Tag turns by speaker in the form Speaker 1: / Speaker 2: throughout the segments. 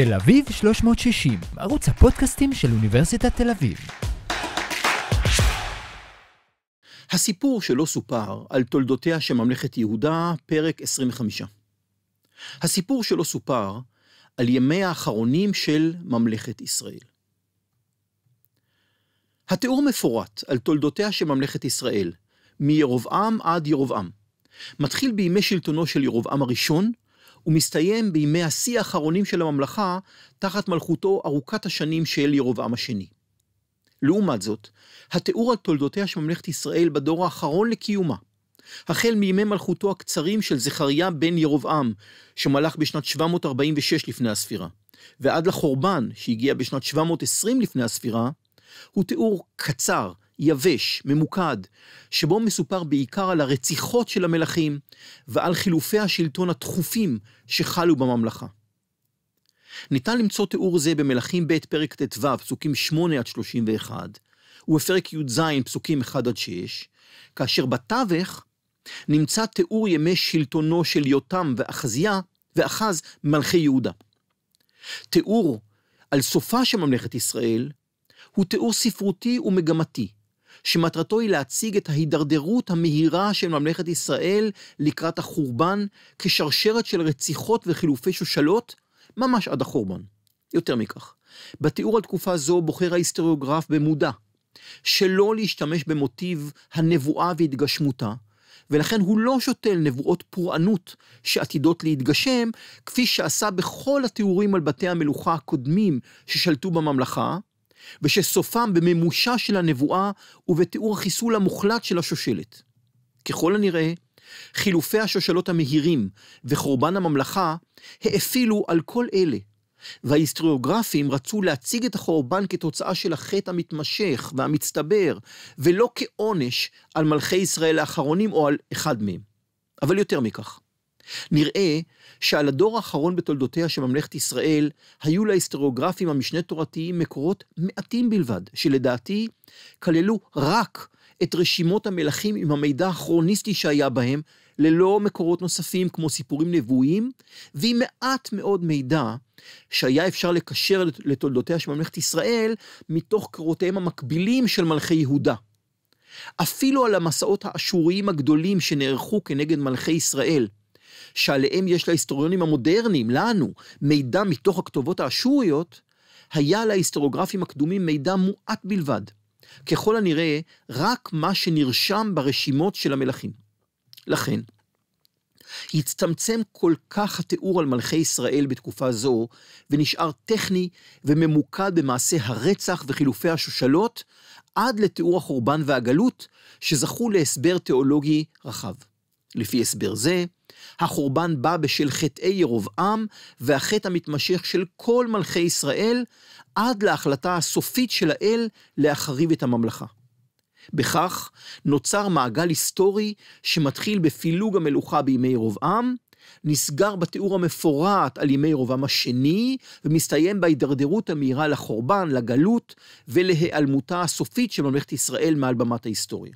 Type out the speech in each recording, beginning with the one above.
Speaker 1: תל אביב 360, ערוץ הפודקאסטים של אוניברסיטת תל אביב. הסיפור שלא סופר על תולדותיה של ממלכת יהודה, פרק 25. הסיפור שלא סופר על ימיה האחרונים של ממלכת ישראל. התיאור מפורט על תולדותיה של ממלכת ישראל, מירובעם עד ירובעם, מתחיל בימי שלטונו של ירובעם הראשון, ומסתיים בימי השיא האחרונים של הממלכה, תחת מלכותו ארוכת השנים של ירובעם השני. לעומת זאת, התיאור על תולדותיה של ממלכת ישראל בדור האחרון לקיומה, החל מימי מלכותו הקצרים של זכריה בן ירובעם, שמלך בשנת 746 לפני הספירה, ועד לחורבן, שהגיע בשנת 720 לפני הספירה, הוא תיאור קצר יבש, ממוקד, שבו מסופר בעיקר על הרציחות של המלכים ועל חילופי השלטון התכופים שחלו בממלכה. ניתן למצוא תיאור זה במלכים ב' פרק ט"ו, פסוקים 8 עד 31, ובפרק י"ז, פסוקים 1 עד 6, כאשר בתווך נמצא תיאור ימי שלטונו של יותם ואחזיה, ואחז מלכי יהודה. תיאור על סופה של ממלכת ישראל הוא תיאור ספרותי ומגמתי, שמטרתו היא להציג את ההידרדרות המהירה של ממלכת ישראל לקראת החורבן, כשרשרת של רציחות וחילופי שושלות, ממש עד החורבן. יותר מכך, בתיאור על תקופה זו בוחר ההיסטוריוגרף במודע שלא להשתמש במוטיב הנבואה והתגשמותה, ולכן הוא לא שותל נבואות פורענות שעתידות להתגשם, כפי שעשה בכל התיאורים על בתי המלוכה הקודמים ששלטו בממלכה, ושסופם במימושה של הנבואה ובתיאור החיסול המוחלט של השושלת. ככל הנראה, חילופי השושלות המהירים וחורבן הממלכה האפילו על כל אלה, וההיסטוריוגרפים רצו להציג את החורבן כתוצאה של החטא המתמשך והמצטבר, ולא כעונש על מלכי ישראל האחרונים או על אחד מהם. אבל יותר מכך, נראה שעל הדור האחרון בתולדותיה של ממלכת ישראל, היו להיסטוריוגרפים המשנה תורתיים מקורות מעטים בלבד, שלדעתי כללו רק את רשימות המלכים עם המידע הכרוניסטי שהיה בהם, ללא מקורות נוספים כמו סיפורים נבואיים, ועם מעט מאוד מידע שהיה אפשר לקשר לתולדותיה של ממלכת ישראל מתוך קורותיהם המקבילים של מלכי יהודה. אפילו על המסעות האשוריים הגדולים שנערכו כנגד מלכי ישראל, שעליהם יש להיסטוריונים המודרניים, לנו, מידע מתוך הכתובות האשוריות, היה להיסטוריוגרפים הקדומים מידע מועט בלבד. ככל הנראה, רק מה שנרשם ברשימות של המלכים. לכן, הצטמצם כל כך התיאור על מלכי ישראל בתקופה זו, ונשאר טכני וממוקד במעשי הרצח וחילופי השושלות, עד לתיאור החורבן והגלות, שזכו להסבר תיאולוגי רחב. לפי הסבר זה, החורבן בא בשל חטאי ירבעם והחטא המתמשך של כל מלכי ישראל עד להחלטה הסופית של האל להחריב את הממלכה. בכך נוצר מעגל היסטורי שמתחיל בפילוג המלוכה בימי ירבעם, נסגר בתיאור המפורט על ימי ירבעם השני, ומסתיים בהידרדרות המהירה לחורבן, לגלות ולהיעלמותה הסופית של ממלכת ישראל מעל במת ההיסטוריה.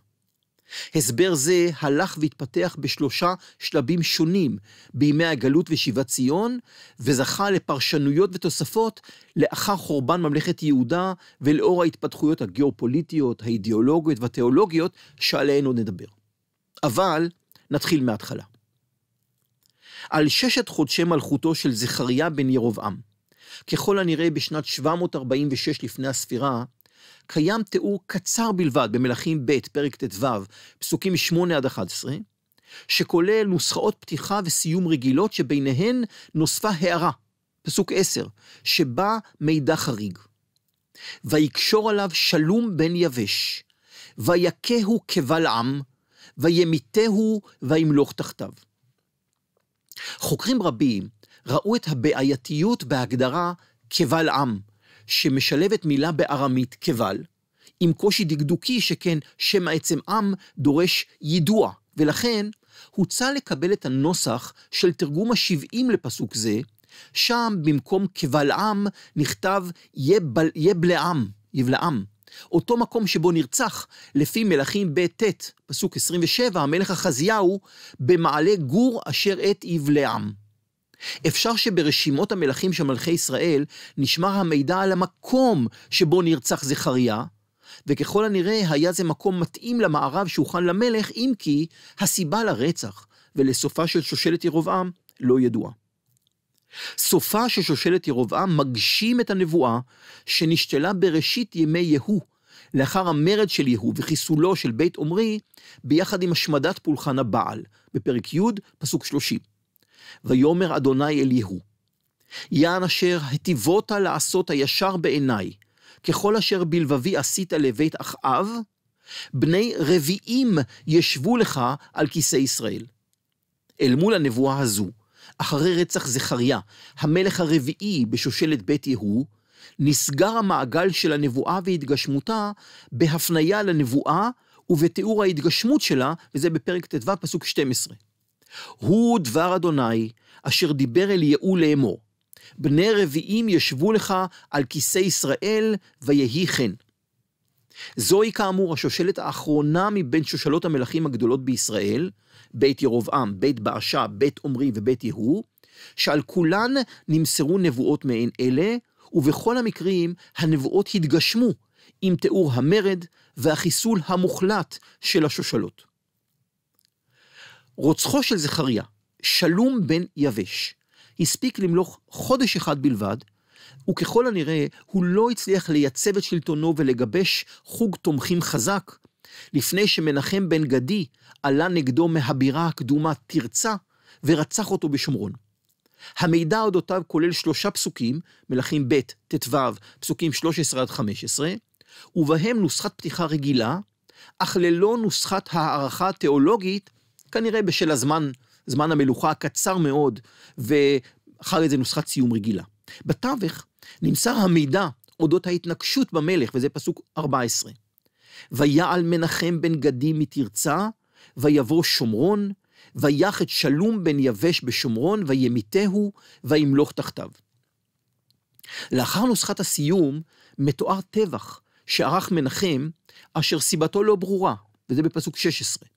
Speaker 1: הסבר זה הלך והתפתח בשלושה שלבים שונים בימי הגלות ושיבת ציון, וזכה לפרשנויות ותוספות לאחר חורבן ממלכת יהודה ולאור ההתפתחויות הגיאופוליטיות, האידיאולוגיות והתיאולוגיות שעליהן עוד נדבר. אבל נתחיל מההתחלה. על ששת חודשי מלכותו של זכריה בן ירבעם, ככל הנראה בשנת 746 לפני הספירה, קיים תיאור קצר בלבד במלכים ב', פרק ט"ו, פסוקים 8 עד 11, שכולל נוסחאות פתיחה וסיום רגילות שביניהן נוספה הערה, פסוק 10, שבה מידע חריג. ויקשור עליו שלום בן יבש, ויכהו כבל עם, וימיתהו וימלוך תחתיו. חוקרים רבים ראו את הבעייתיות בהגדרה כבל עם, שמשלבת מילה בארמית כבל, עם קושי דקדוקי שכן שם העצם עם דורש יידוע, ולכן הוצע לקבל את הנוסח של תרגום השבעים לפסוק זה, שם במקום עם נכתב יבלעם, יבלעם, אותו מקום שבו נרצח, לפי מלכים ב' ט', פסוק 27, המלך החזיהו, במעלה גור אשר את יבלעם. אפשר שברשימות המלכים של מלכי ישראל נשמר המידע על המקום שבו נרצח זכריה, וככל הנראה היה זה מקום מתאים למערב שהוכן למלך, אם כי הסיבה לרצח ולסופה של שושלת ירבעם לא ידועה. סופה של שושלת ירבעם מגשים את הנבואה שנשתלה בראשית ימי יהוא, לאחר המרד של יהוא וחיסולו של בית עומרי, ביחד עם השמדת פולחן הבעל, בפרק י', פסוק 30. ויאמר אדוני אליהו, יען אשר היטיבות לעשות הישר בעיניי, ככל אשר בלבבי עשית לבית אחאב, בני רביעים ישבו לך על כיסא ישראל. אל מול הנבואה הזו, אחרי רצח זכריה, המלך הרביעי בשושלת בית יהוא, נסגר המעגל של הנבואה והתגשמותה בהפניה לנבואה ובתיאור ההתגשמות שלה, וזה בפרק ט"ו, פסוק 12. הוא דבר אדוני, אשר דיבר אל יהוא לאמור. בני רביעים ישבו לך על כיסא ישראל, ויהי כן. זוהי כאמור השושלת האחרונה מבין שושלות המלכים הגדולות בישראל, בית ירבעם, בית בעשה, בית עמרי ובית יהוא, שעל כולן נמסרו נבואות מעין אלה, ובכל המקרים הנבואות התגשמו עם תיאור המרד והחיסול המוחלט של השושלות. רוצחו של זכריה, שלום בן יבש, הספיק למלוך חודש אחד בלבד, וככל הנראה הוא לא הצליח לייצב את שלטונו ולגבש חוג תומכים חזק, לפני שמנחם בן גדי עלה נגדו מהבירה הקדומה תרצה ורצח אותו בשומרון. המידע אודותיו כולל שלושה פסוקים, מלכים ב', ט"ו, פסוקים 13 עד 15, ובהם נוסחת פתיחה רגילה, אך ללא נוסחת הערכה התיאולוגית כנראה בשל הזמן, זמן המלוכה הקצר מאוד, ואחר איזה נוסחת סיום רגילה. בתווך נמסר המידע אודות ההתנקשות במלך, וזה פסוק 14. ויעל מנחם בן גדי מתרצה, ויבוא שומרון, ויח את שלום בן יבש בשומרון, וימיתהו, וימלוך תחתיו. לאחר נוסחת הסיום, מתואר טבח שערך מנחם, אשר סיבתו לא ברורה, וזה בפסוק 16.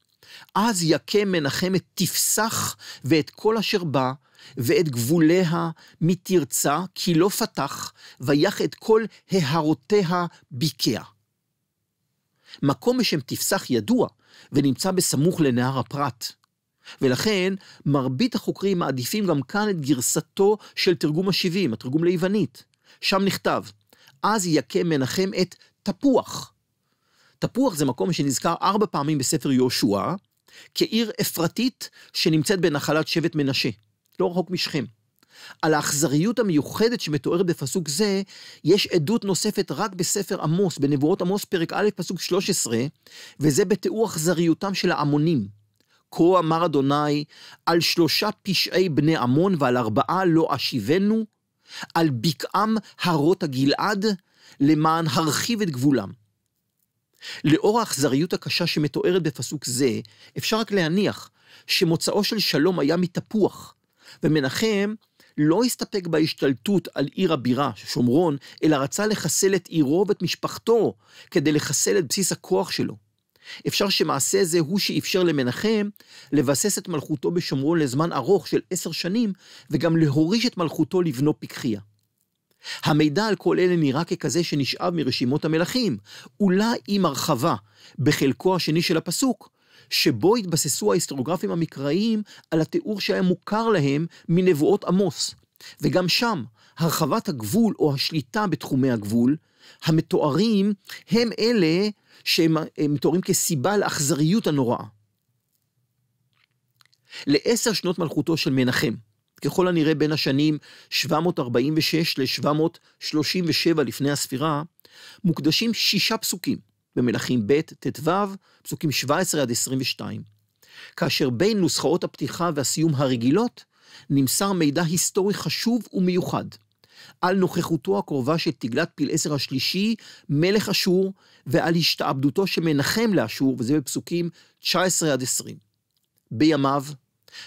Speaker 1: אז יכה מנחם את תפסח ואת כל אשר בא, ואת גבוליה מתרצה, כי לא פתח, ויח את כל ההרותיה ביקע. מקום בשם תפסח ידוע, ונמצא בסמוך לנהר הפרת. ולכן, מרבית החוקרים מעדיפים גם כאן את גרסתו של תרגום השבעים, התרגום ליוונית. שם נכתב, אז יכה מנחם את תפוח, תפוח זה מקום שנזכר ארבע פעמים בספר יהושע, כעיר אפרתית שנמצאת בנחלת שבט מנשה, לא רחוק משכם. על האכזריות המיוחדת שמתוארת בפסוק זה, יש עדות נוספת רק בספר עמוס, בנבואות עמוס פרק א', פסוק 13, וזה בתיאור אכזריותם של העמונים. כה אמר אדוני, על שלושה פשעי בני עמון ועל ארבעה לא אשיבנו, על בקעם הרות הגלעד, למען הרחיב את גבולם. לאור האכזריות הקשה שמתוארת בפסוק זה, אפשר רק להניח שמוצאו של שלום היה מתפוח, ומנחם לא הסתפק בהשתלטות על עיר הבירה, שומרון, אלא רצה לחסל את עירו ואת משפחתו, כדי לחסל את בסיס הכוח שלו. אפשר שמעשה זה הוא שאפשר למנחם לבסס את מלכותו בשומרון לזמן ארוך של עשר שנים, וגם להוריש את מלכותו לבנו פיקחיה. המידע על כל אלה נראה ככזה שנשאב מרשימות המלכים, אולי עם הרחבה, בחלקו השני של הפסוק, שבו התבססו ההיסטוריוגרפים המקראיים על התיאור שהיה מוכר להם מנבואות עמוס. וגם שם, הרחבת הגבול או השליטה בתחומי הגבול, המתוארים הם אלה שהם מתוארים כסיבה לאכזריות הנוראה. לעשר שנות מלכותו של מנחם, ככל הנראה בין השנים 746 ל-737 לפני הספירה, מוקדשים שישה פסוקים במלכים ב', ט"ו, פסוקים 17 עד 22, כאשר בין נוסחאות הפתיחה והסיום הרגילות נמסר מידע היסטורי חשוב ומיוחד על נוכחותו הקרובה של תגלת פיל עשר השלישי, מלך אשור, ועל השתעבדותו של מנחם לאשור, וזה בפסוקים 19 עד 20. בימיו,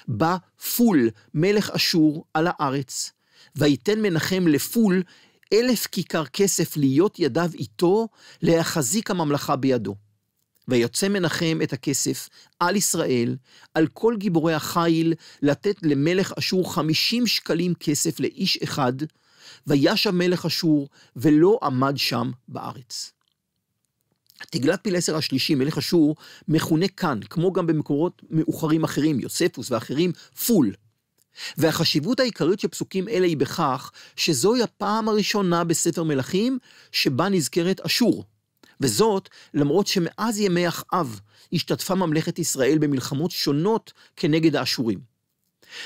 Speaker 1: בא פול, מלך אשור, על הארץ. ויתן מנחם לפול אלף כיכר כסף להיות ידיו איתו, להחזיק הממלכה בידו. ויוצא מנחם את הכסף על ישראל, על כל גיבורי החיל, לתת למלך אשור חמישים שקלים כסף לאיש אחד, וישב מלך אשור, ולא עמד שם בארץ. תגלת פילסר השלישי, מלך אשור, מכונה כאן, כמו גם במקורות מאוחרים אחרים, יוספוס ואחרים, פול. והחשיבות העיקרית של פסוקים אלה היא בכך שזוהי הפעם הראשונה בספר מלכים שבה נזכרת אשור. וזאת למרות שמאז ימי אחאב השתתפה ממלכת ישראל במלחמות שונות כנגד האשורים.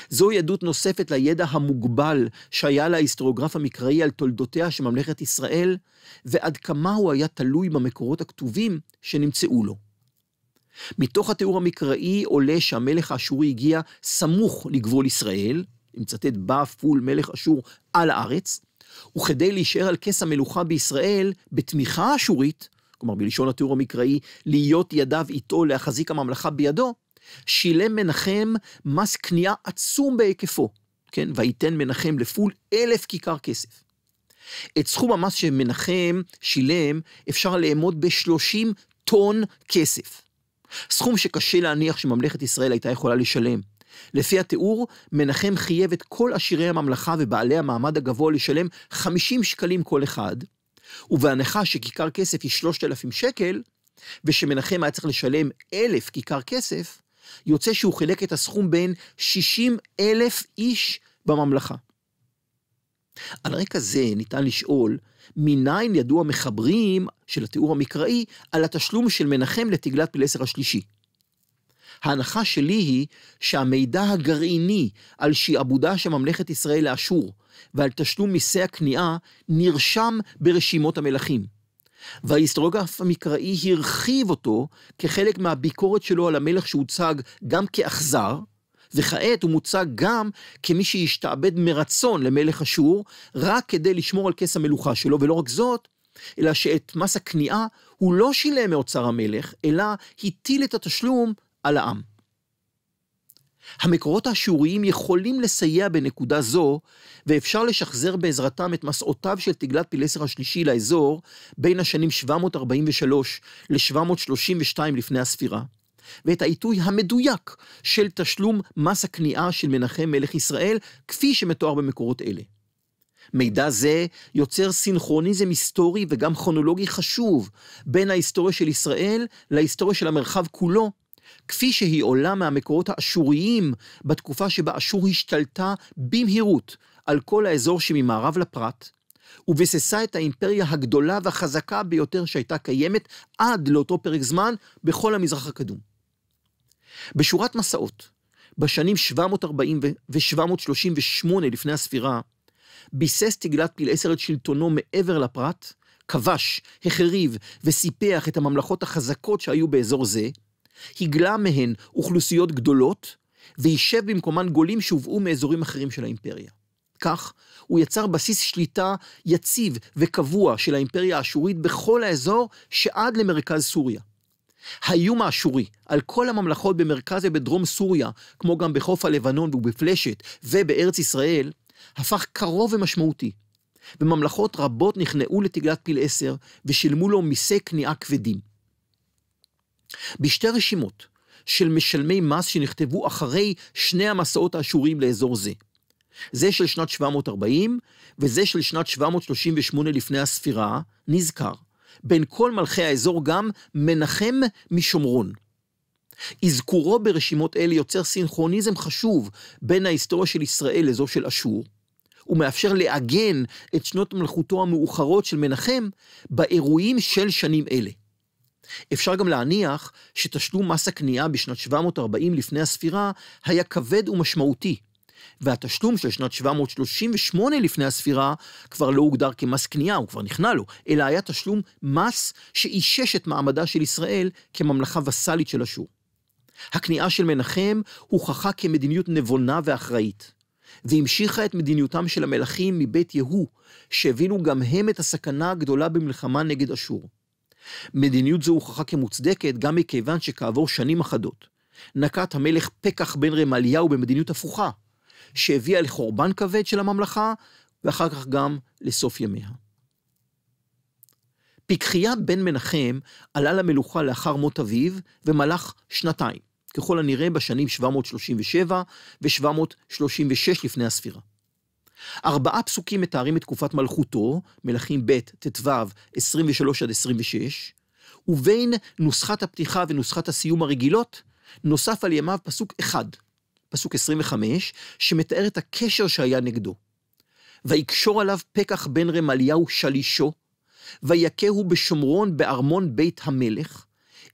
Speaker 1: זוהי עדות נוספת לידע המוגבל שהיה להיסטוריוגרף המקראי על תולדותיה של ממלכת ישראל, ועד כמה הוא היה תלוי במקורות הכתובים שנמצאו לו. מתוך התיאור המקראי עולה שהמלך האשורי הגיע סמוך לגבול ישראל, אני מצטט בא פול מלך אשור על הארץ, וכדי להישאר על כס המלוכה בישראל, בתמיכה אשורית, כלומר בלשון התיאור המקראי, להיות ידיו איתו להחזיק הממלכה בידו, שילם מנחם מס קנייה עצום בהיקפו, כן? וייתן מנחם לפול אלף כיכר כסף. את סכום המס שמנחם שילם אפשר לאמוד ב-30 טון כסף. סכום שקשה להניח שממלכת ישראל הייתה יכולה לשלם. לפי התיאור, מנחם חייב את כל עשירי הממלכה ובעלי המעמד הגבוה לשלם 50 שקלים כל אחד, ובהנחה שכיכר כסף היא 3,000 שקל, ושמנחם היה צריך לשלם 1,000 כיכר כסף, יוצא שהוא חילק את הסכום בין 60 אלף איש בממלכה. על רקע זה ניתן לשאול, מניין ידעו המחברים של התיאור המקראי על התשלום של מנחם לתגלת פילסר השלישי? ההנחה שלי היא שהמידע הגרעיני על שעבודה של ממלכת ישראל לאשור ועל תשלום מיסי הכניעה נרשם ברשימות המלכים. וההיסטוריוגרף המקראי הרחיב אותו כחלק מהביקורת שלו על המלך שהוצג גם כאכזר, וכעת הוא מוצג גם כמי שהשתעבד מרצון למלך אשור, רק כדי לשמור על כס המלוכה שלו, ולא רק זאת, אלא שאת מס הכניעה הוא לא שילם מאוצר המלך, אלא הטיל את התשלום על העם. המקורות האשוריים יכולים לסייע בנקודה זו, ואפשר לשחזר בעזרתם את מסעותיו של תגלת פילסר השלישי לאזור בין השנים 743 ל-732 לפני הספירה, ואת העיתוי המדויק של תשלום מס הכניעה של מנחם מלך ישראל, כפי שמתואר במקורות אלה. מידע זה יוצר סינכרוניזם היסטורי וגם כרונולוגי חשוב בין ההיסטוריה של ישראל להיסטוריה של המרחב כולו, כפי שהיא עולה מהמקורות האשוריים בתקופה שבה אשור השתלטה במהירות על כל האזור שממערב לפרת, וביססה את האימפריה הגדולה והחזקה ביותר שהייתה קיימת עד לאותו פרק זמן בכל המזרח הקדום. בשורת מסעות, בשנים 740 ו-738 לפני הספירה, ביסס תגלת פיל עשר את שלטונו מעבר לפרת, כבש, החריב וסיפח את הממלכות החזקות שהיו באזור זה, הגלה מהן אוכלוסיות גדולות, ויישב במקומן גולים שהובאו מאזורים אחרים של האימפריה. כך, הוא יצר בסיס שליטה יציב וקבוע של האימפריה האשורית בכל האזור שעד למרכז סוריה. האיום האשורי על כל הממלכות במרכז ובדרום סוריה, כמו גם בחוף הלבנון ובפלשת ובארץ ישראל, הפך קרוב ומשמעותי. וממלכות רבות נכנעו לתגלת פיל עשר ושילמו לו מיסי כניעה כבדים. בשתי רשימות של משלמי מס שנכתבו אחרי שני המסעות האשוריים לאזור זה. זה של שנת 740 וזה של שנת 738 לפני הספירה, נזכר. בין כל מלכי האזור גם מנחם משומרון. אזכורו ברשימות אלה יוצר סינכרוניזם חשוב בין ההיסטוריה של ישראל לזו של אשור. ומאפשר לעגן את שנות מלכותו המאוחרות של מנחם באירועים של שנים אלה. אפשר גם להניח שתשלום מס הקנייה בשנת 740 לפני הספירה היה כבד ומשמעותי, והתשלום של שנת 738 לפני הספירה כבר לא הוגדר כמס קנייה, הוא כבר נכנע לו, אלא היה תשלום מס שאישש את מעמדה של ישראל כממלכה וסאלית של אשור. הכניעה של מנחם הוכחה כמדיניות נבונה ואחראית, והמשיכה את מדיניותם של המלכים מבית יהוא, שהבינו גם הם את הסכנה הגדולה במלחמה נגד אשור. מדיניות זו הוכחה כמוצדקת גם מכיוון שכעבור שנים אחדות נקט המלך פקח בן רמליהו במדיניות הפוכה, שהביאה לחורבן כבד של הממלכה ואחר כך גם לסוף ימיה. פיקחיה בן מנחם עלה למלוכה לאחר מות אביו ומלך שנתיים, ככל הנראה בשנים 737 ו-736 לפני הספירה. ארבעה פסוקים מתארים את תקופת מלכותו, מלכים ב' ט"ו 23 עד 26, ובין נוסחת הפתיחה ונוסחת הסיום הרגילות, נוסף על ימיו פסוק אחד, פסוק 25, שמתאר את הקשר שהיה נגדו. ויקשור עליו פקח בן רמליהו שלישו, ויכהו בשומרון בארמון בית המלך,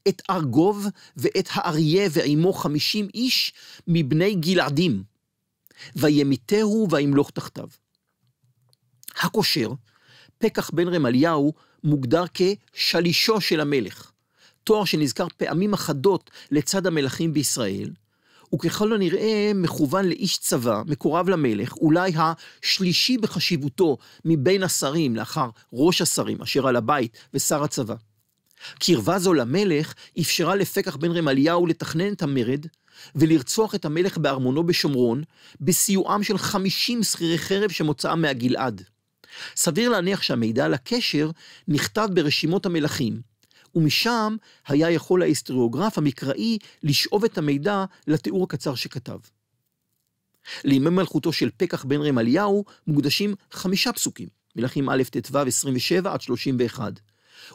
Speaker 1: את ארגוב ואת האריה ועמו חמישים איש מבני גלעדים, וימיתהו וימלוך תחתיו. הקושר, פקח בן רמליהו, מוגדר כשלישו של המלך, תואר שנזכר פעמים אחדות לצד המלכים בישראל, וככל הנראה מכוון לאיש צבא, מקורב למלך, אולי השלישי בחשיבותו מבין השרים לאחר ראש השרים, אשר על הבית, ושר הצבא. קרבה זו למלך אפשרה לפקח בן רמליהו לתכנן את המרד, ולרצוח את המלך בארמונו בשומרון, בסיועם של 50 שכירי חרב שמוצאם מהגלעד. סביר להניח שהמידע על הקשר נכתב ברשימות המלכים, ומשם היה יכול ההיסטוריוגרף המקראי לשאוב את המידע לתיאור הקצר שכתב. לימי מלכותו של פקח בן רמליהו מוקדשים חמישה פסוקים, מלכים א', ט"ו, 27 עד 31.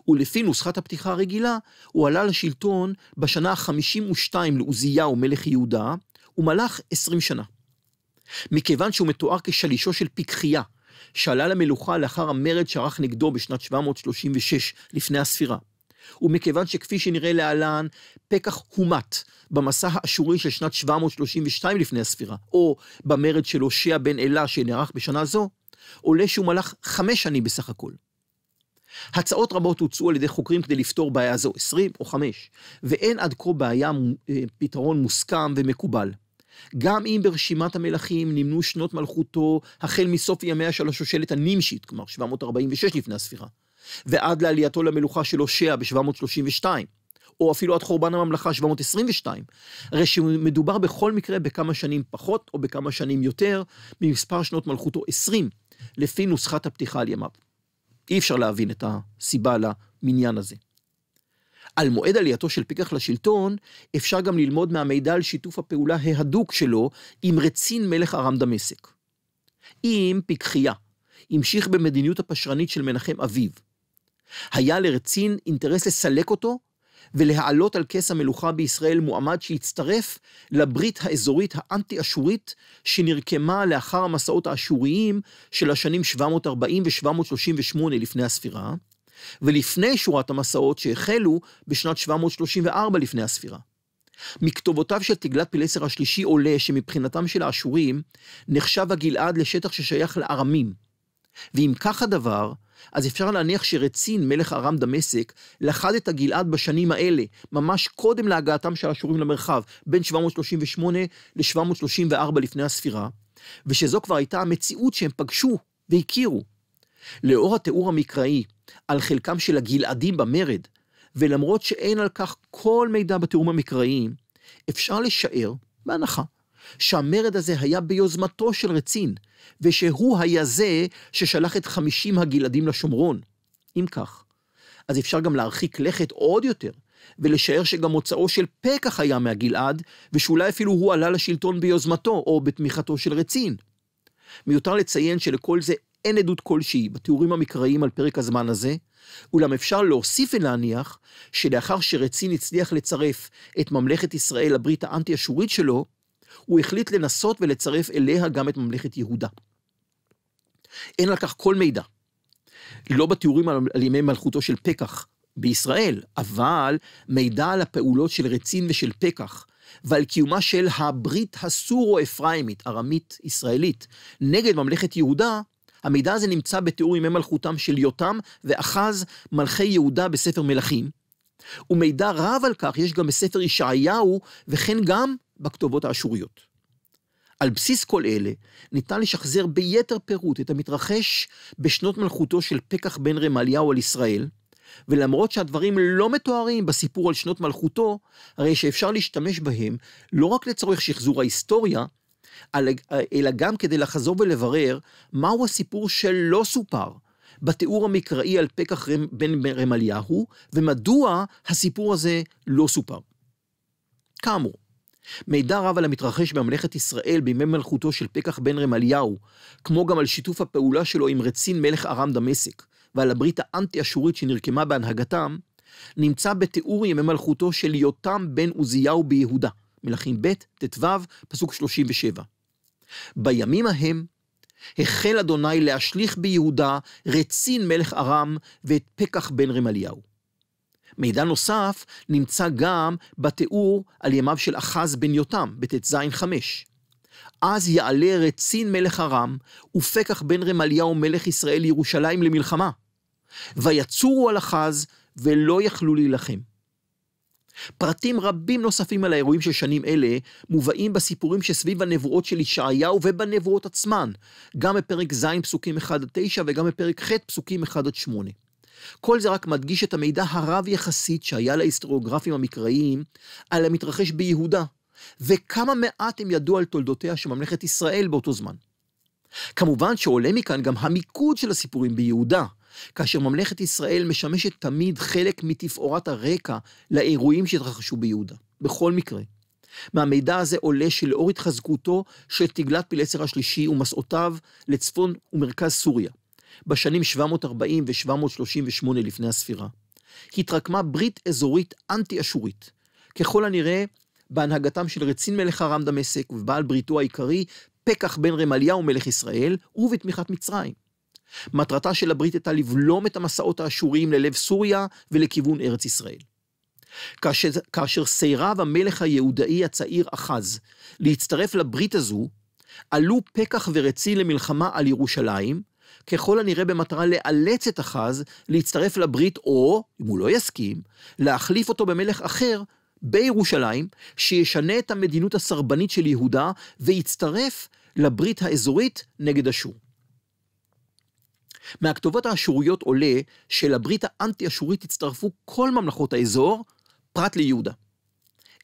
Speaker 1: ולפי נוסחת הפתיחה הרגילה, הוא עלה לשלטון בשנה ה-52 לעוזיהו מלך יהודה, ומלך 20 שנה. מכיוון שהוא מתואר כשלישו של פיקחייה, שעלה למלוכה לאחר המרד שערך נגדו בשנת 736 לפני הספירה. ומכיוון שכפי שנראה להלן, פקח הומת במסע האשורי של שנת 732 לפני הספירה, או במרד של הושע בן אלה שנערך בשנה זו, עולה שהוא מלך חמש שנים בסך הכל. הצעות רבות הוצעו על ידי חוקרים כדי לפתור בעיה זו, 20 או 5, ואין עד כה בעיה, אה, פתרון מוסכם ומקובל. גם אם ברשימת המלכים נמנו שנות מלכותו החל מסוף ימיה של השושלת הנימשית, כלומר 746 לפני הספירה, ועד לעלייתו למלוכה של הושע ב-732, או אפילו עד חורבן הממלכה 722, הרי שמדובר בכל מקרה בכמה שנים פחות או בכמה שנים יותר ממספר שנות מלכותו 20, לפי נוסחת הפתיחה על ימיו. אי אפשר להבין את הסיבה למניין הזה. על מועד עלייתו של פיקח לשלטון, אפשר גם ללמוד מהמידע על שיתוף הפעולה ההדוק שלו עם רצין מלך ארם דמשק. אם פיקחייה, המשיך במדיניות הפשרנית של מנחם אביו. היה לרצין אינטרס לסלק אותו ולהעלות על כס המלוכה בישראל מועמד שהצטרף לברית האזורית האנטי-אשורית שנרקמה לאחר המסעות האשוריים של השנים 740 ו-738 לפני הספירה, ולפני שורת המסעות שהחלו בשנת 734 לפני הספירה. מכתובותיו של תגלת פילסר השלישי עולה שמבחינתם של האשורים נחשב הגלעד לשטח ששייך לארמים, ואם כך הדבר, אז אפשר להניח שרצין, מלך ארם דמשק, לכד את הגלעד בשנים האלה, ממש קודם להגעתם של השורים למרחב, בין 738 ל-734 לפני הספירה, ושזו כבר הייתה המציאות שהם פגשו והכירו. לאור התיאור המקראי על חלקם של הגלעדים במרד, ולמרות שאין על כך כל מידע בתיאורים המקראיים, אפשר לשער, בהנחה, שהמרד הזה היה ביוזמתו של רצין, ושהוא היה זה ששלח את חמישים הגלעדים לשומרון. אם כך, אז אפשר גם להרחיק לכת עוד יותר, ולשער שגם מוצאו של פקח היה מהגלעד, ושאולי אפילו הוא עלה לשלטון ביוזמתו או בתמיכתו של רצין. מיותר לציין שלכל זה אין עדות כלשהי בתיאורים המקראיים על פרק הזמן הזה, אולם אפשר להוסיף ולהניח שלאחר שרצין הצליח לצרף את ממלכת ישראל לברית האנטי-אשורית שלו, הוא החליט לנסות ולצרף אליה גם את ממלכת יהודה. אין על כך כל מידע. לא בתיאורים על, על ימי מלכותו של פקח בישראל, אבל מידע על הפעולות של רצין ושל פקח, ועל קיומה של הברית הסורו אפרימית ארמית-ישראלית, נגד ממלכת יהודה, המידע הזה נמצא בתיאור ימי מלכותם של יותם ואחז מלכי יהודה בספר מלכים, ומידע רב על כך יש גם בספר ישעיהו, וכן גם בכתובות האשוריות. על בסיס כל אלה, ניתן לשחזר ביתר פירוט את המתרחש בשנות מלכותו של פקח בן רמליהו על ישראל, ולמרות שהדברים לא מתוארים בסיפור על שנות מלכותו, הרי שאפשר להשתמש בהם לא רק לצורך שחזור ההיסטוריה, אלא גם כדי לחזור ולברר מהו הסיפור שלא סופר בתיאור המקראי על פקח בן רמליהו, ומדוע הסיפור הזה לא סופר. כאמור, מידע רב על המתרחש בממלכת ישראל בימי מלכותו של פקח בן רמליהו, כמו גם על שיתוף הפעולה שלו עם רצין מלך ארם דמשק, ועל הברית האנטי-אשורית שנרקמה בהנהגתם, נמצא בתיאור ימי מלכותו של יותם בן עוזיהו ביהודה, מלכים ב', ט"ו, פסוק 37. בימים ההם החל אדוני להשליך ביהודה רצין מלך ארם ואת פקח בן רמליהו. מידע נוסף נמצא גם בתיאור על ימיו של אחז בן יותם, בט"ז חמש. אז יעלה רצין מלך ארם, ופקח בן רמליהו מלך ישראל לירושלים למלחמה. ויצורו על אחז, ולא יכלו להילחם. פרטים רבים נוספים על האירועים של שנים אלה מובאים בסיפורים שסביב הנבואות של ישעיהו ובנבואות עצמן, גם בפרק ז' פסוקים 1 9 וגם בפרק ח' פסוקים 1 8. כל זה רק מדגיש את המידע הרב יחסית שהיה להיסטוריוגרפים המקראיים על המתרחש ביהודה, וכמה מעט הם ידעו על תולדותיה של ממלכת ישראל באותו זמן. כמובן שעולה מכאן גם המיקוד של הסיפורים ביהודה, כאשר ממלכת ישראל משמשת תמיד חלק מתפאורת הרקע לאירועים שהתרחשו ביהודה, בכל מקרה. מהמידע הזה עולה שלאור התחזקותו של תגלת פילצר השלישי ומסעותיו לצפון ומרכז סוריה, בשנים 740 ו-738 לפני הספירה. התרקמה ברית אזורית אנטי-אשורית, ככל הנראה בהנהגתם של רצין מלך ארם דמשק ובעל בריתו העיקרי, פקח בן רמליהו מלך ישראל, ובתמיכת מצרים. מטרתה של הברית הייתה לבלום את המסעות האשוריים ללב סוריה ולכיוון ארץ ישראל. כאשר, כאשר סירב המלך היהודאי הצעיר אחז להצטרף לברית הזו, עלו פקח ורצין למלחמה על ירושלים, ככל הנראה במטרה לאלץ את אחז להצטרף לברית, או, אם הוא לא יסכים, להחליף אותו במלך אחר בירושלים, שישנה את המדינות הסרבנית של יהודה ויצטרף לברית האזורית נגד אשור. מהכתובות האשוריות עולה שלברית האנטי-אשורית הצטרפו כל ממלכות האזור, פרט ליהודה.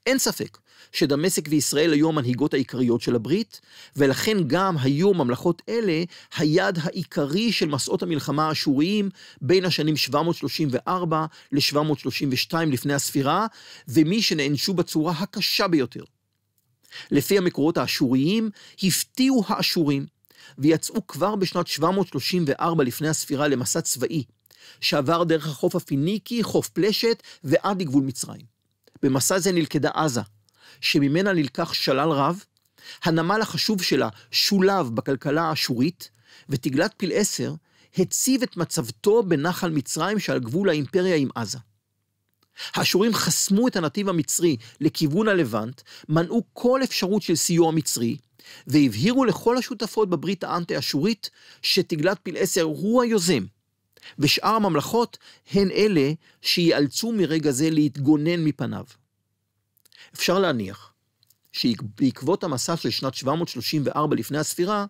Speaker 1: אין ספק שדמשק וישראל היו המנהיגות העיקריות של הברית, ולכן גם היו ממלכות אלה היד העיקרי של מסעות המלחמה האשוריים בין השנים 734 ל-732 לפני הספירה, ומי שנענשו בצורה הקשה ביותר. לפי המקורות האשוריים, הפתיעו האשורים, ויצאו כבר בשנת 734 לפני הספירה למסע צבאי, שעבר דרך החוף הפיניקי, חוף פלשת ועד לגבול מצרים. במסע זה נלכדה עזה, שממנה נלקח שלל רב, הנמל החשוב שלה שולב בכלכלה האשורית, ותגלת פיל עשר הציב את מצבתו בנחל מצרים שעל גבול האימפריה עם עזה. האשורים חסמו את הנתיב המצרי לכיוון הלבנט, מנעו כל אפשרות של סיוע מצרי, והבהירו לכל השותפות בברית האנטי-אשורית שתגלת פיל עשר הוא היוזם, ושאר הממלכות הן אלה שייאלצו מרגע זה להתגונן מפניו. אפשר להניח שבעקבות המסע של שנת 734 לפני הספירה,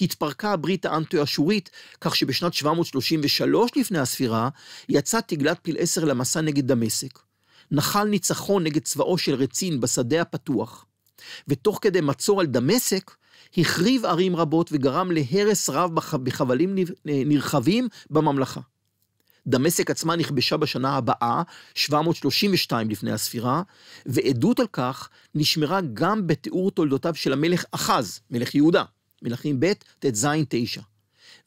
Speaker 1: התפרקה הברית האנטו-אשורית, כך שבשנת 733 לפני הספירה, יצא תגלת פיל עשר למסע נגד דמשק. נחל ניצחון נגד צבאו של רצין בשדה הפתוח, ותוך כדי מצור על דמשק, החריב ערים רבות וגרם להרס רב בחבלים נרחבים בממלכה. דמשק עצמה נכבשה בשנה הבאה, 732 לפני הספירה, ועדות על כך נשמרה גם בתיאור תולדותיו של המלך אחז, מלך יהודה, מלכים ב' ט"ז 9.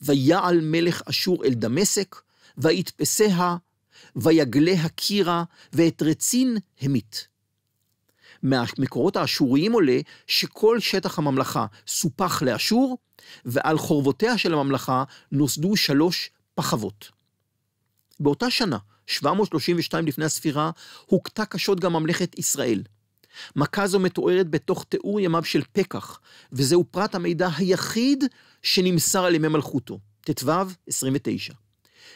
Speaker 1: ויעל מלך אשור אל דמשק, ויתפסיה, ויגלה הקירה, ואת רצין המית. מהמקורות האשוריים עולה שכל שטח הממלכה סופח לאשור, ועל חורבותיה של הממלכה נוסדו שלוש פחבות. באותה שנה, 732 לפני הספירה, הוכתה קשות גם ממלכת ישראל. מכה זו מתוארת בתוך תיאור ימיו של פקח, וזהו פרט המידע היחיד שנמסר על ימי מלכותו, ט"ו 29.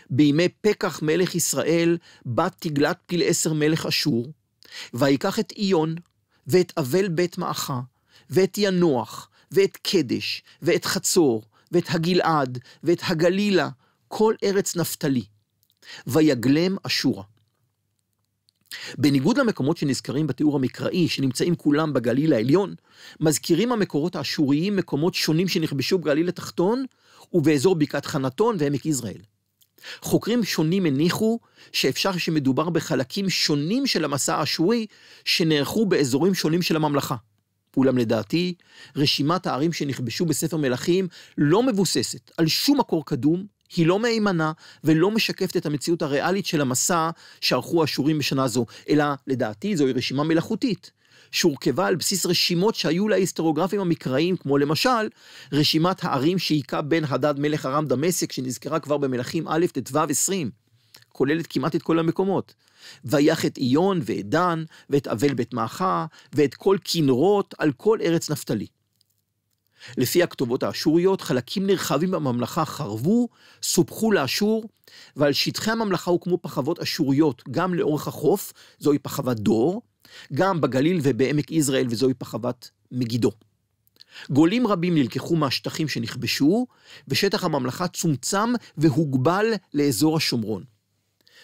Speaker 1: בימי פקח מלך ישראל, בת תגלת פיל עשר מלך אשור, ויקח את איון, ואת אבל בית מעכה, ואת ינוח, ואת קדש, ואת חצור, ואת הגלעד, ואת הגלילה, כל ארץ נפתלי. ויגלם אשורה. בניגוד למקומות שנזכרים בתיאור המקראי, שנמצאים כולם בגליל העליון, מזכירים המקורות האשוריים מקומות שונים שנכבשו בגליל התחתון ובאזור בקעת חנתון ועמק יזרעאל. חוקרים שונים הניחו שאפשר שמדובר בחלקים שונים של המסע האשורי שנערכו באזורים שונים של הממלכה. אולם לדעתי, רשימת הערים שנכבשו בספר מלכים לא מבוססת על שום מקור קדום, היא לא מהימנה ולא משקפת את המציאות הריאלית של המסע שערכו האשורים בשנה זו, אלא לדעתי זוהי רשימה מלאכותית, שהורכבה על בסיס רשימות שהיו להיסטוריוגרפים המקראיים, כמו למשל, רשימת הערים שהיכה בן הדד מלך ארם דמשק, שנזכרה כבר במלכים א' ט"ו 20, כוללת כמעט את כל המקומות. ויח את איון ואת דן, ואת אבל בית מעכה, ואת כל כנרות על כל ארץ נפתלי. לפי הכתובות האשוריות, חלקים נרחבים בממלכה חרבו, סופחו לאשור, ועל שטחי הממלכה הוקמו פחבות אשוריות, גם לאורך החוף, זוהי פחבת דור, גם בגליל ובעמק יזרעאל, וזוהי פחבת מגידו. גולים רבים נלקחו מהשטחים שנכבשו, ושטח הממלכה צומצם והוגבל לאזור השומרון.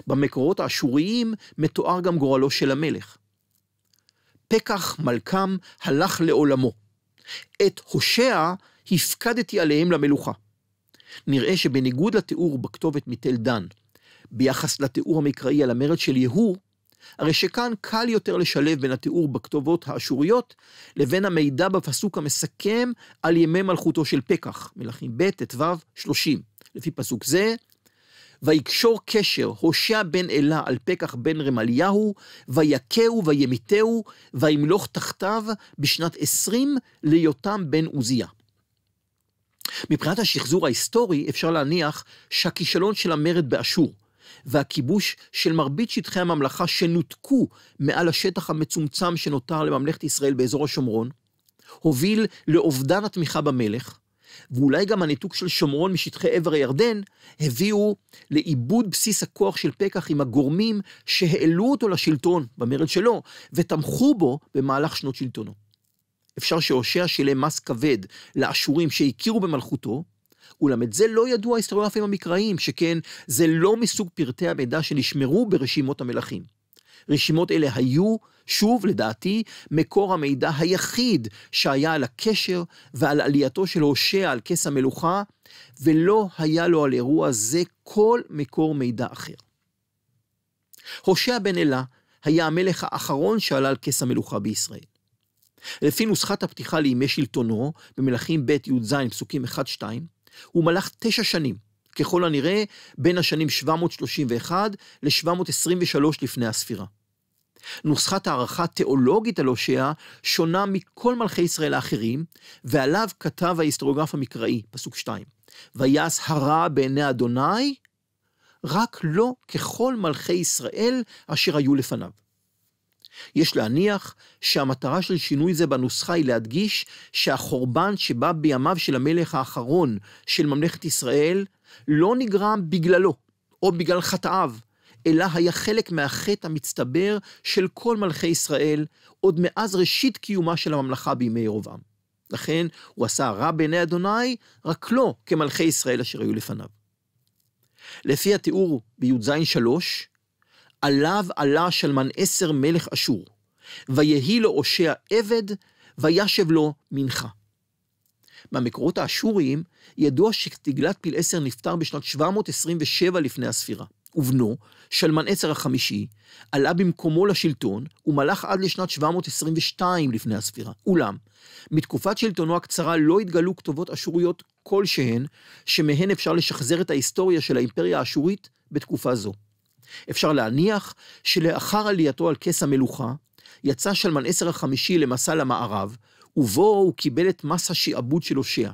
Speaker 1: במקורות האשוריים מתואר גם גורלו של המלך. פקח מלכם הלך לעולמו, את הושע הפקדתי עליהם למלוכה. נראה שבניגוד לתיאור בכתובת מתל דן, ביחס לתיאור המקראי על המרד של יהוא, הרי שכאן קל יותר לשלב בין התיאור בכתובות האשוריות לבין המידע בפסוק המסכם על ימי מלכותו של פקח, מלכים ב', ט"ו, 30. לפי פסוק זה, ויקשור קשר, הושע בן אלה על פקח בן רמליהו, ויכהו וימיתהו, וימלוך תחתיו בשנת עשרים ליותם בן עוזיה. מבחינת השחזור ההיסטורי, אפשר להניח שהכישלון של המרד באשור, והכיבוש של מרבית שטחי הממלכה שנותקו מעל השטח המצומצם שנותר לממלכת ישראל באזור השומרון, הוביל לאובדן התמיכה במלך, ואולי גם הניתוק של שומרון משטחי עבר הירדן, הביאו לאיבוד בסיס הכוח של פקח עם הגורמים שהעלו אותו לשלטון במרד שלו, ותמכו בו במהלך שנות שלטונו. אפשר שהושע שילם מס כבד לאשורים שהכירו במלכותו, אולם את זה לא ידעו ההיסטוריוגרפים המקראיים, שכן זה לא מסוג פרטי המידע שנשמרו ברשימות המלכים. רשימות אלה היו שוב, לדעתי, מקור המידע היחיד שהיה על הקשר ועל עלייתו של הושע על כס המלוכה, ולא היה לו על אירוע זה כל מקור מידע אחר. הושע בן אלה היה המלך האחרון שעלה על כס המלוכה בישראל. לפי נוסחת הפתיחה לימי שלטונו, במלכים ב' י"ז, פסוקים 1-2, הוא מלך תשע שנים, ככל הנראה בין השנים 731 ל-723 לפני הספירה. נוסחת הערכה תיאולוגית על הושע שונה מכל מלכי ישראל האחרים, ועליו כתב ההיסטוריוגרף המקראי, פסוק 2, ויעש הרע בעיני אדוני, רק לא ככל מלכי ישראל אשר היו לפניו. יש להניח שהמטרה של שינוי זה בנוסחה היא להדגיש שהחורבן שבא בימיו של המלך האחרון של ממלכת ישראל לא נגרם בגללו או בגלל חטאיו, אלא היה חלק מהחטא המצטבר של כל מלכי ישראל, עוד מאז ראשית קיומה של הממלכה בימי ירובעם. לכן הוא עשה רע בעיני אדוני, רק לא כמלכי ישראל אשר היו לפניו. לפי התיאור בי"ז שלוש, עליו עלה שלמן עשר מלך אשור, ויהי לו הושע עבד, וישב לו מנחה. במקורות האשוריים ידוע שתגלת פיל עשר נפטר בשנת 727 לפני הספירה, ובנו, שלמן עצר החמישי, עלה במקומו לשלטון ומלך עד לשנת 722 לפני הספירה. אולם, מתקופת שלטונו הקצרה לא התגלו כתובות אשוריות כלשהן, שמהן אפשר לשחזר את ההיסטוריה של האימפריה האשורית בתקופה זו. אפשר להניח שלאחר עלייתו על כס המלוכה, יצא שלמן עשר החמישי למסע למערב, ובו הוא קיבל את מס השעבוד של הושע.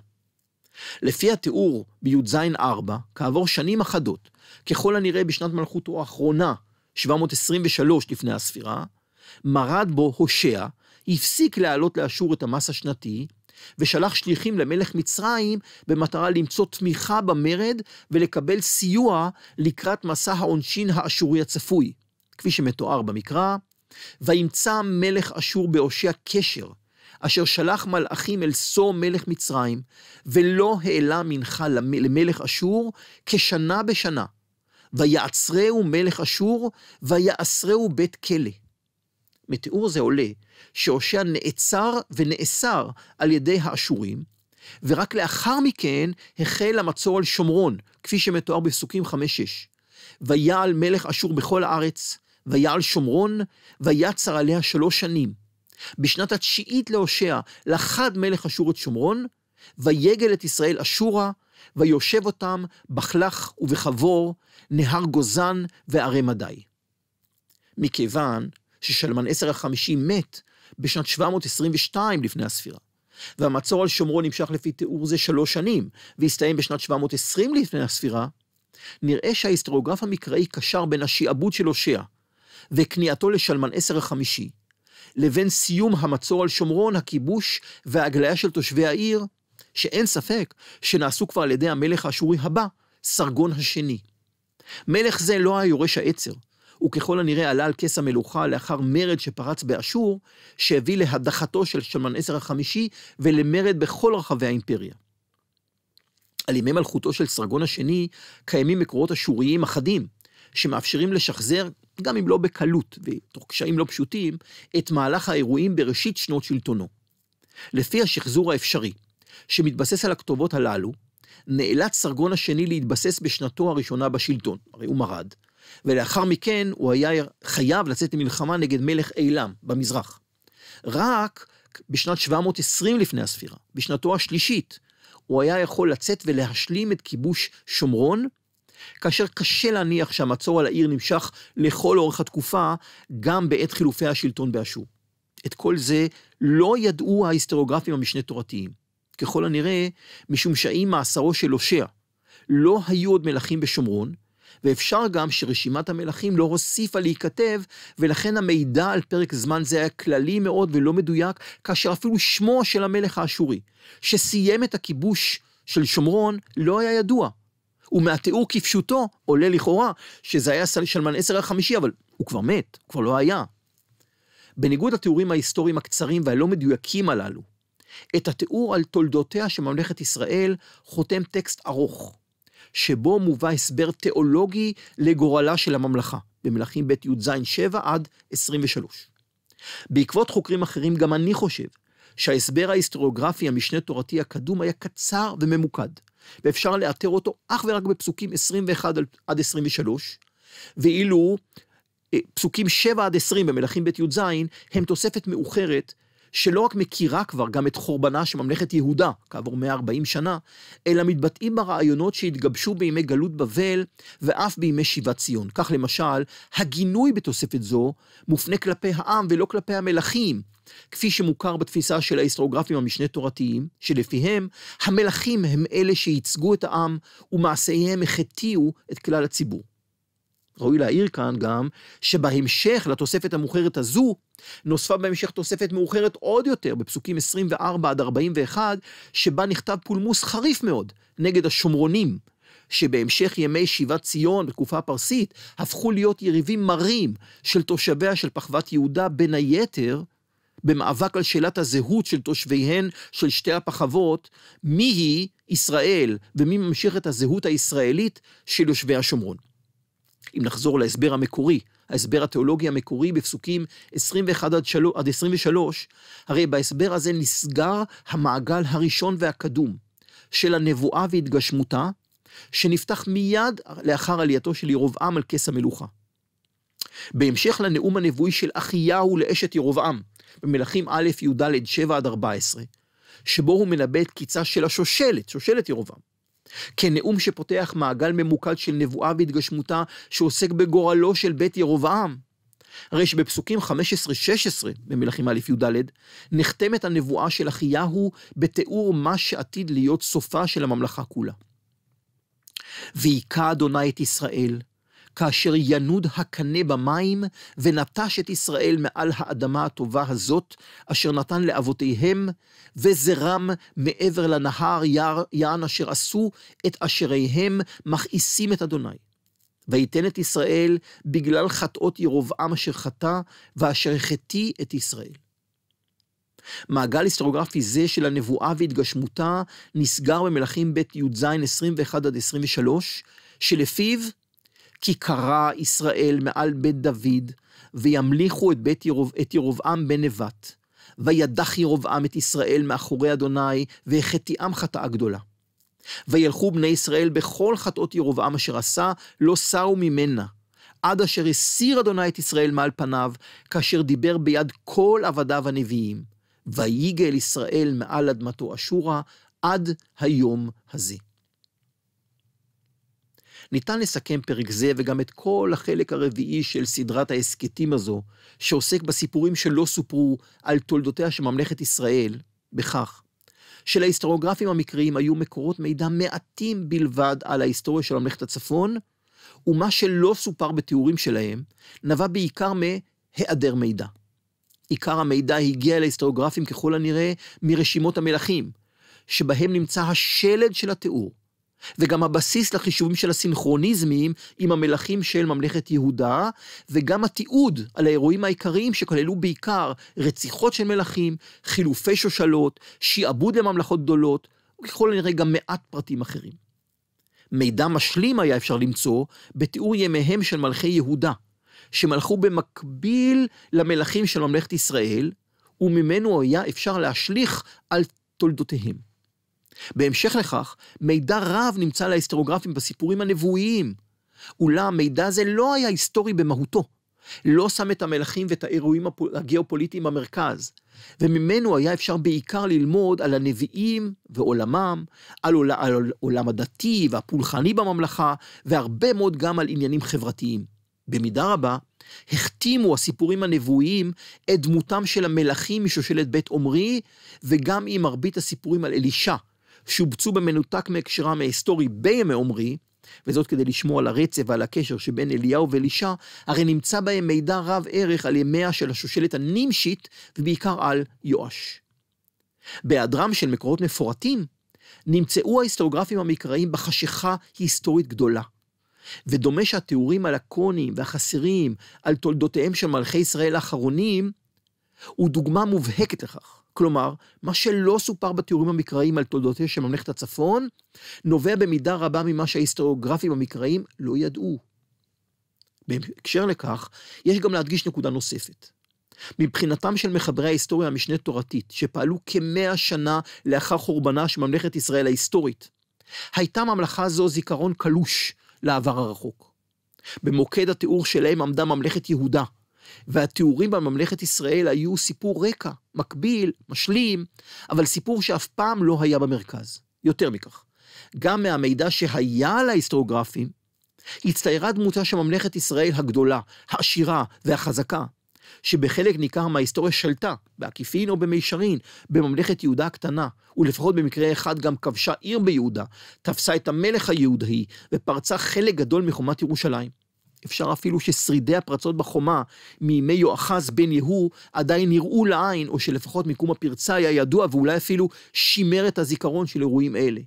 Speaker 1: לפי התיאור בי"ז 4, כעבור שנים אחדות, ככל הנראה בשנת מלכותו האחרונה, 723 לפני הספירה, מרד בו הושע, הפסיק להעלות לאשור את המס השנתי, ושלח שליחים למלך מצרים במטרה למצוא תמיכה במרד ולקבל סיוע לקראת מסע העונשין האשורי הצפוי, כפי שמתואר במקרא, וימצא מלך אשור בהושע קשר אשר שלח מלאכים אל סו מלך מצרים, ולא העלה מנחה למלך אשור כשנה בשנה. ויעצרהו מלך אשור, ויעשרהו בית כלא. מתיאור זה עולה שהושע נעצר ונאסר על ידי האשורים, ורק לאחר מכן החל המצור על שומרון, כפי שמתואר בפסוקים 5-6. ויעל מלך אשור בכל הארץ, ויעל שומרון, ויצר עליה שלוש שנים. בשנת התשיעית להושע, לחד מלך אשור את שומרון, ויגל את ישראל אשורה, ויושב אותם בחלך ובחבור, נהר גוזן וערי מדי. מכיוון ששלמן עשר החמישי מת בשנת 722 לפני הספירה, והמצור על שומרון נמשך לפי תיאור זה שלוש שנים, והסתיים בשנת 720 לפני הספירה, נראה שההיסטוריוגרף המקראי קשר בין השעבוד של הושע וכניעתו לשלמן עשר החמישי, לבין סיום המצור על שומרון, הכיבוש וההגליה של תושבי העיר, שאין ספק שנעשו כבר על ידי המלך האשורי הבא, סרגון השני. מלך זה לא היה יורש העצר, וככל הנראה עלה על כס המלוכה לאחר מרד שפרץ באשור, שהביא להדחתו של שלמן עשר החמישי ולמרד בכל רחבי האימפריה. על ימי מלכותו של סרגון השני קיימים מקורות אשוריים אחדים, שמאפשרים לשחזר, גם אם לא בקלות ותוך קשיים לא פשוטים, את מהלך האירועים בראשית שנות שלטונו. לפי השחזור האפשרי, שמתבסס על הכתובות הללו, נאלץ סרגון השני להתבסס בשנתו הראשונה בשלטון, הרי הוא מרד, ולאחר מכן הוא היה חייב לצאת למלחמה נגד מלך אילם במזרח. רק בשנת 720 לפני הספירה, בשנתו השלישית, הוא היה יכול לצאת ולהשלים את כיבוש שומרון כאשר קשה להניח שהמצור על העיר נמשך לכל אורך התקופה, גם בעת חילופי השלטון באשור. את כל זה לא ידעו ההיסטוריוגרפים המשנה תורתיים. ככל הנראה, משום שהאם מאסרו של הושע לא היו עוד מלכים בשומרון, ואפשר גם שרשימת המלכים לא הוסיפה להיכתב, ולכן המידע על פרק זמן זה היה כללי מאוד ולא מדויק, כאשר אפילו שמו של המלך האשורי, שסיים את הכיבוש של שומרון, לא היה ידוע. ומהתיאור כפשוטו עולה לכאורה שזה היה שלמן עשר החמישי, אבל הוא כבר מת, הוא כבר לא היה. בניגוד לתיאורים ההיסטוריים הקצרים והלא מדויקים הללו, את התיאור על תולדותיה של ממלכת ישראל חותם טקסט ארוך, שבו מובא הסבר תיאולוגי לגורלה של הממלכה, במלכים ב' י"ז 7 עד 23. בעקבות חוקרים אחרים גם אני חושב שההסבר ההיסטוריוגרפי המשנה תורתי הקדום היה קצר וממוקד, ואפשר לאתר אותו אך ורק בפסוקים 21 עד 23, ואילו אה, פסוקים 7 עד 20 במלכים ב' י"ז הם תוספת מאוחרת שלא רק מכירה כבר גם את חורבנה של ממלכת יהודה, כעבור 140 שנה, אלא מתבטאים ברעיונות שהתגבשו בימי גלות בבל ואף בימי שיבת ציון. כך למשל, הגינוי בתוספת זו מופנה כלפי העם ולא כלפי המלכים, כפי שמוכר בתפיסה של ההיסטוריוגרפים המשנה תורתיים, שלפיהם המלכים הם אלה שייצגו את העם ומעשיהם החטיאו את כלל הציבור. ראוי להעיר כאן גם שבהמשך לתוספת המאוחרת הזו, נוספה בהמשך תוספת מאוחרת עוד יותר, בפסוקים 24 עד 41, שבה נכתב פולמוס חריף מאוד נגד השומרונים, שבהמשך ימי שיבת ציון בתקופה הפרסית, הפכו להיות יריבים מרים של תושביה של פחוות יהודה, בין היתר, במאבק על שאלת הזהות של תושביהן של שתי הפחוות, מי היא ישראל ומי ממשיך את הזהות הישראלית של יושבי השומרון. אם נחזור להסבר המקורי, ההסבר התיאולוגי המקורי בפסוקים 21 עד, 23, הרי בהסבר הזה נסגר המעגל הראשון והקדום של הנבואה והתגשמותה, שנפתח מיד לאחר עלייתו של ירובעם על כס המלוכה. בהמשך לנאום הנבואי של אחיהו לאשת ירובעם, במלכים א', י"ד, 7 עד 14, שבו הוא מנבא את קיצה של השושלת, שושלת ירובעם. כנאום שפותח מעגל ממוקד של נבואה והתגשמותה שעוסק בגורלו של בית ירבעם. הרי שבפסוקים 15-16 במלכים א' י"ד נחתמת הנבואה של אחיהו בתיאור מה שעתיד להיות סופה של הממלכה כולה. והיכה אדוני את ישראל, כאשר ינוד הקנה במים, ונטש את ישראל מעל האדמה הטובה הזאת, אשר נתן לאבותיהם, וזרם מעבר לנהר יער, יען אשר עשו את אשריהם, מכעיסים את אדוני. ויתן את ישראל בגלל חטאות ירבעם אשר חטא, ואשר חטא את ישראל. מעגל היסטוריוגרפי זה של הנבואה והתגשמותה נסגר במלכים ב' י"ז 21 עד 23, שלפיו כי קרא ישראל מעל בית דוד, וימליכו את, בית ירוב, את ירובעם בן נבט. וידח ירבעם את ישראל מאחורי אדוני, והחטיאם חטאה גדולה. וילכו בני ישראל בכל חטאות ירבעם אשר עשה, לא סרו ממנה. עד אשר הסיר אדוני את ישראל מעל פניו, כאשר דיבר ביד כל עבדיו הנביאים. ויגל ישראל מעל אדמתו אשורה עד היום הזה. ניתן לסכם פרק זה וגם את כל החלק הרביעי של סדרת ההסכתים הזו, שעוסק בסיפורים שלא סופרו על תולדותיה של ממלכת ישראל, בכך שלהיסטוריוגרפים המקריים היו מקורות מידע מעטים בלבד על ההיסטוריה של ממלכת הצפון, ומה שלא סופר בתיאורים שלהם, נבע בעיקר מהיעדר מידע. עיקר המידע הגיע להיסטוריוגרפים ככל הנראה מרשימות המלכים, שבהם נמצא השלד של התיאור, וגם הבסיס לחישובים של הסינכרוניזמים עם המלכים של ממלכת יהודה, וגם התיעוד על האירועים העיקריים שכללו בעיקר רציחות של מלכים, חילופי שושלות, שעבוד לממלכות גדולות, וככל הנראה גם מעט פרטים אחרים. מידע משלים היה אפשר למצוא בתיאור ימיהם של מלכי יהודה, שמלכו במקביל למלכים של ממלכת ישראל, וממנו היה אפשר להשליך על תולדותיהם. בהמשך לכך, מידע רב נמצא להיסטוריוגרפים בסיפורים הנבואיים. אולם מידע זה לא היה היסטורי במהותו. לא שם את המלכים ואת האירועים הגיאופוליטיים במרכז, וממנו היה אפשר בעיקר ללמוד על הנביאים ועולמם, על, עול, על עולם הדתי והפולחני בממלכה, והרבה מאוד גם על עניינים חברתיים. במידה רבה, החתימו הסיפורים הנבואיים את דמותם של המלכים משושלת בית עומרי, וגם עם מרבית הסיפורים על אלישע, שובצו במנותק מהקשרם ההיסטורי בימי עומרי, וזאת כדי לשמור על הרצף ועל הקשר שבין אליהו ואלישע, הרי נמצא בהם מידע רב ערך על ימיה של השושלת הנמשית, ובעיקר על יואש. בהיעדרם של מקורות מפורטים, נמצאו ההיסטוריוגרפים המקראיים בחשיכה היסטורית גדולה. ודומה שהתיאורים הלקוניים והחסרים על תולדותיהם של מלכי ישראל האחרונים, הוא דוגמה מובהקת לכך. כלומר, מה שלא סופר בתיאורים המקראיים על תולדותיה של ממלכת הצפון, נובע במידה רבה ממה שההיסטוריוגרפים המקראיים לא ידעו. בהקשר לכך, יש גם להדגיש נקודה נוספת. מבחינתם של מחברי ההיסטוריה המשנה תורתית, שפעלו כמאה שנה לאחר חורבנה של ממלכת ישראל ההיסטורית, הייתה ממלכה זו זיכרון קלוש לעבר הרחוק. במוקד התיאור שלהם עמדה ממלכת יהודה, והתיאורים על ממלכת ישראל היו סיפור רקע, מקביל, משלים, אבל סיפור שאף פעם לא היה במרכז. יותר מכך, גם מהמידע שהיה על ההיסטוריוגרפים, הצטיירה דמותה של ממלכת ישראל הגדולה, העשירה והחזקה, שבחלק ניכר מההיסטוריה שלטה, בעקיפין או במישרין, בממלכת יהודה הקטנה, ולפחות במקרה אחד גם כבשה עיר ביהודה, תפסה את המלך היהודהי, ופרצה חלק גדול מחומת ירושלים. אפשר אפילו ששרידי הפרצות בחומה מימי יואחז בן יהוא עדיין נראו לעין, או שלפחות מיקום הפרצה היה ידוע ואולי אפילו שימר את הזיכרון של אירועים אלה.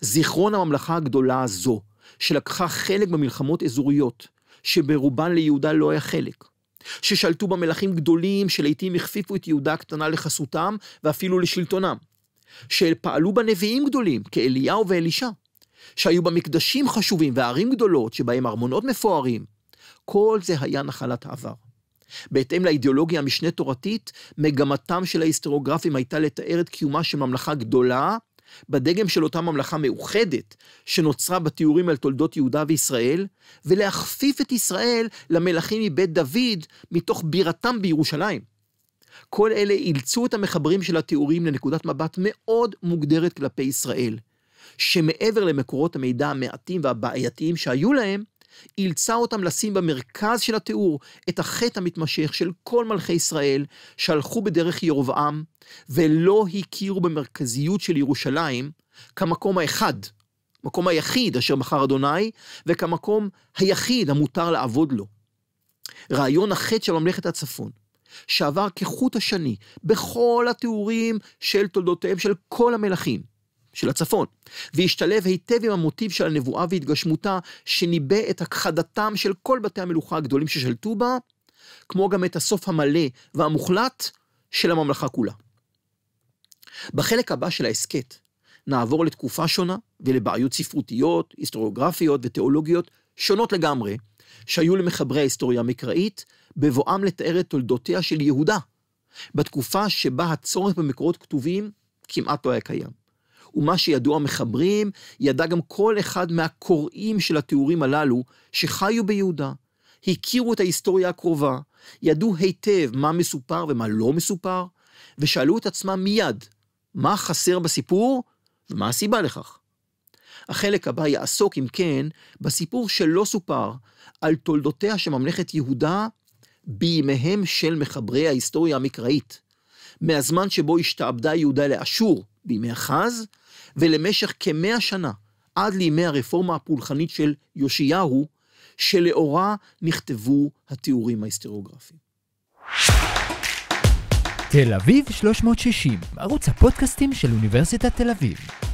Speaker 1: זיכרון הממלכה הגדולה הזו, שלקחה חלק במלחמות אזוריות, שברובן ליהודה לא היה חלק, ששלטו בה מלכים גדולים שלעיתים הכפיפו את יהודה הקטנה לחסותם ואפילו לשלטונם, שפעלו בה נביאים גדולים, כאליהו ואלישע, שהיו בה מקדשים חשובים וערים גדולות שבהם ארמונות מפוארים. כל זה היה נחלת העבר. בהתאם לאידיאולוגיה המשנה תורתית, מגמתם של ההיסטוריוגרפים הייתה לתאר את קיומה של ממלכה גדולה, בדגם של אותה ממלכה מאוחדת, שנוצרה בתיאורים על תולדות יהודה וישראל, ולהכפיף את ישראל למלכים מבית דוד, מתוך בירתם בירושלים. כל אלה אילצו את המחברים של התיאורים לנקודת מבט מאוד מוגדרת כלפי ישראל, שמעבר למקורות המידע המעטים והבעייתיים שהיו להם, אילצה אותם לשים במרכז של התיאור את החטא המתמשך של כל מלכי ישראל שהלכו בדרך ירבעם ולא הכירו במרכזיות של ירושלים כמקום האחד, מקום היחיד אשר מכר אדוני וכמקום היחיד המותר לעבוד לו. רעיון החטא של ממלכת הצפון, שעבר כחוט השני בכל התיאורים של תולדותיהם של כל המלכים, של הצפון, והשתלב היטב עם המוטיב של הנבואה והתגשמותה, שניבא את הכחדתם של כל בתי המלוכה הגדולים ששלטו בה, כמו גם את הסוף המלא והמוחלט של הממלכה כולה. בחלק הבא של ההסכת נעבור לתקופה שונה ולבעיות ספרותיות, היסטוריוגרפיות ותיאולוגיות שונות לגמרי, שהיו למחברי ההיסטוריה המקראית בבואם לתאר את תולדותיה של יהודה, בתקופה שבה הצורך במקורות כתובים כמעט לא היה קיים. ומה שידעו המחברים, ידע גם כל אחד מהקוראים של התיאורים הללו שחיו ביהודה, הכירו את ההיסטוריה הקרובה, ידעו היטב מה מסופר ומה לא מסופר, ושאלו את עצמם מיד, מה חסר בסיפור ומה הסיבה לכך. החלק הבא יעסוק, אם כן, בסיפור שלא סופר על תולדותיה של ממלכת יהודה בימיהם של מחברי ההיסטוריה המקראית, מהזמן שבו השתעבדה יהודה לאשור בימי החז, ולמשך כמאה שנה, עד לימי הרפורמה הפולחנית של יאשיהו, שלאורה נכתבו התיאורים ההיסטוריוגרפיים. תל אביב 360, ערוץ הפודקאסטים של אוניברסיטת תל אביב.